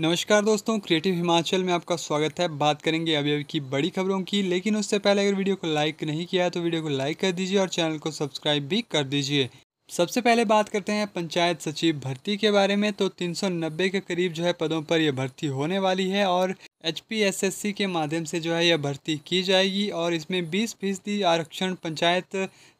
नमस्कार दोस्तों क्रिएटिव हिमाचल में आपका स्वागत है बात करेंगे अभी अभी की बड़ी खबरों की लेकिन उससे पहले अगर वीडियो को लाइक नहीं किया है तो वीडियो को लाइक कर दीजिए और चैनल को सब्सक्राइब भी कर दीजिए सबसे पहले बात करते हैं पंचायत सचिव भर्ती के बारे में तो 390 के करीब जो है पदों पर यह भर्ती होने वाली है और एचपीएसएससी के माध्यम से जो है यह भर्ती की जाएगी और इसमें 20 फीसदी आरक्षण पंचायत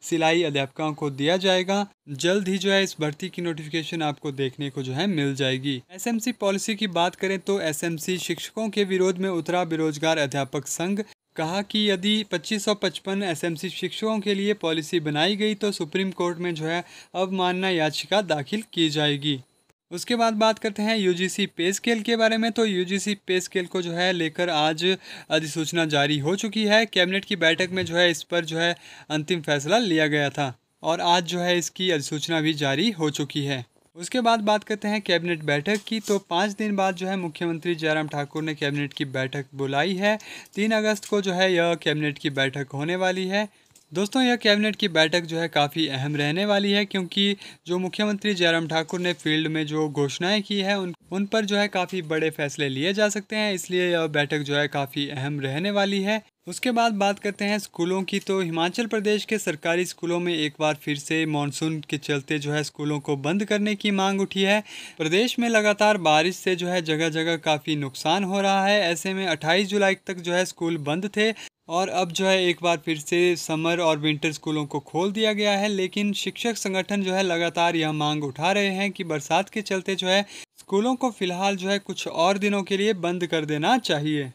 सिलाई अध्यापकों को दिया जाएगा जल्द ही जो है इस भर्ती की नोटिफिकेशन आपको देखने को जो है मिल जाएगी एसएमसी पॉलिसी की बात करें तो एसएमसी शिक्षकों के विरोध में उतरा बेरोजगार अध्यापक संघ कहा कि यदि 2555 एसएमसी शिक्षकों के लिए पॉलिसी बनाई गई तो सुप्रीम कोर्ट में जो है अवमानना याचिका दाखिल की जाएगी उसके बाद बात करते हैं यू जी पे स्केल के बारे में तो यू जी पे स्केल को जो है लेकर आज अधिसूचना जारी हो चुकी है कैबिनेट की बैठक में जो है इस पर जो है अंतिम फैसला लिया गया था और आज जो है इसकी अधिसूचना भी जारी हो चुकी है उसके बाद बात करते हैं कैबिनेट बैठक की तो पाँच दिन बाद जो है मुख्यमंत्री जयराम ठाकुर ने कैबिनेट की बैठक बुलाई है तीन अगस्त को जो है यह कैबिनेट की बैठक होने वाली है दोस्तों यह कैबिनेट की बैठक जो है काफ़ी अहम रहने वाली है क्योंकि जो मुख्यमंत्री जयराम ठाकुर ने फील्ड में जो घोषणाएं की है उन उन पर जो है काफ़ी बड़े फैसले लिए जा सकते हैं इसलिए यह बैठक जो है काफ़ी अहम रहने वाली है उसके बाद बात करते हैं स्कूलों की तो हिमाचल प्रदेश के सरकारी स्कूलों में एक बार फिर से मानसून के चलते जो है स्कूलों को बंद करने की मांग उठी है प्रदेश में लगातार बारिश से जो है जगह जगह काफ़ी नुकसान हो रहा है ऐसे में 28 जुलाई तक जो है स्कूल बंद थे और अब जो है एक बार फिर से समर और विंटर स्कूलों को खोल दिया गया है लेकिन शिक्षक संगठन जो है लगातार यह मांग उठा रहे हैं कि बरसात के चलते जो है स्कूलों को फिलहाल जो है कुछ और दिनों के लिए बंद कर देना चाहिए